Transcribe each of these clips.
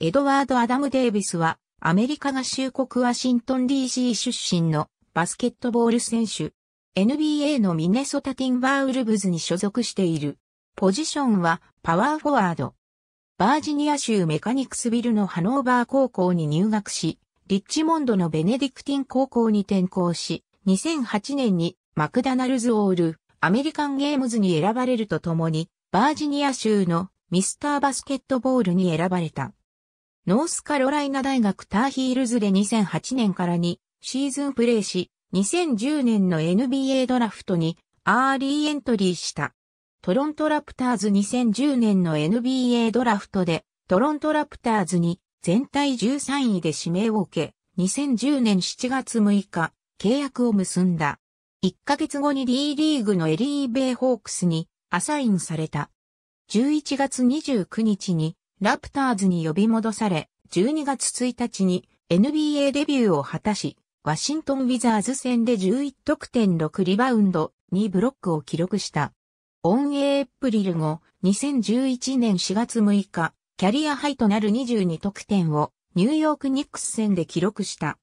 エドワード・アダム・デイビスは、アメリカ合衆国ワシントン DC 出身のバスケットボール選手。NBA のミネソタ・ティンバーウルブズに所属している。ポジションはパワーフォワード。バージニア州メカニクスビルのハノーバー高校に入学し、リッチモンドのベネディクティン高校に転校し、2008年にマクダナルズ・オール、アメリカン・ゲームズに選ばれるとともに、バージニア州のミスターバスケットボールに選ばれた。ノースカロライナ大学ターヒールズで2008年から2シーズンプレーし、2010年の NBA ドラフトにアーリーエントリーした。トロントラプターズ2010年の NBA ドラフトでトロントラプターズに全体13位で指名を受け、2010年7月6日、契約を結んだ。1ヶ月後に D リーグのエリーベイホークスにアサインされた。11月29日にラプターズに呼び戻され、12月1日に NBA デビューを果たし、ワシントン・ウィザーズ戦で11得点6リバウンド2ブロックを記録した。オンエープリル後、2011年4月6日、キャリアハイとなる22得点をニューヨーク・ニックス戦で記録した。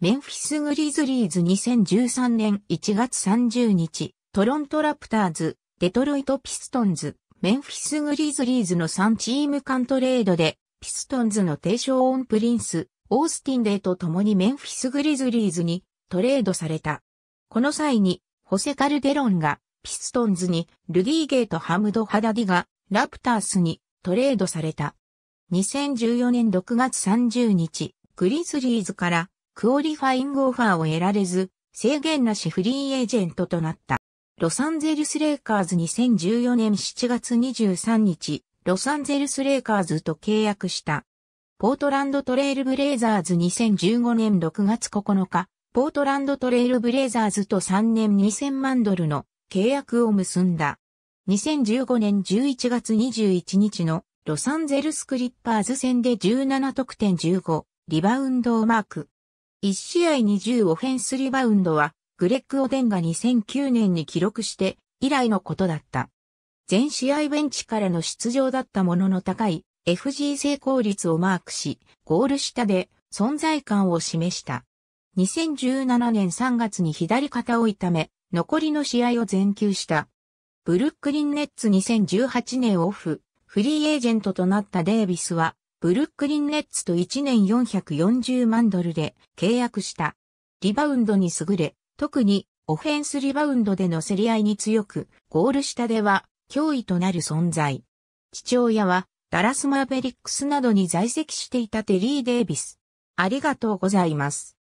メンフィス・グリズリーズ2013年1月30日、トロント・ラプターズ、デトロイト・ピストンズ、メンフィス・グリーズリーズの3チーム間トレードで、ピストンズの低称オン・プリンス、オースティンデーと共にメンフィス・グリズリーズにトレードされた。この際に、ホセ・カルデロンがピストンズに、ルディーゲーとハムド・ハダディがラプタースにトレードされた。2014年6月30日、グリズリーズからクオリファイングオファーを得られず、制限なしフリーエージェントとなった。ロサンゼルスレイカーズ2014年7月23日、ロサンゼルスレイカーズと契約した。ポートランドトレイルブレイザーズ2015年6月9日、ポートランドトレイルブレイザーズと3年2000万ドルの契約を結んだ。2015年11月21日のロサンゼルスクリッパーズ戦で17得点15リバウンドをマーク。1試合20オフェンスリバウンドはグレッグ・オデンが2009年に記録して以来のことだった。全試合ベンチからの出場だったものの高い FG 成功率をマークし、ゴール下で存在感を示した。2017年3月に左肩を痛め、残りの試合を全休した。ブルックリンネッツ2018年オフ、フリーエージェントとなったデービスは、ブルックリンネッツと1年440万ドルで契約した。リバウンドに優れ、特にオフェンスリバウンドでの競り合いに強く、ゴール下では脅威となる存在。父親はダラスマーベリックスなどに在籍していたテリー・デイビス。ありがとうございます。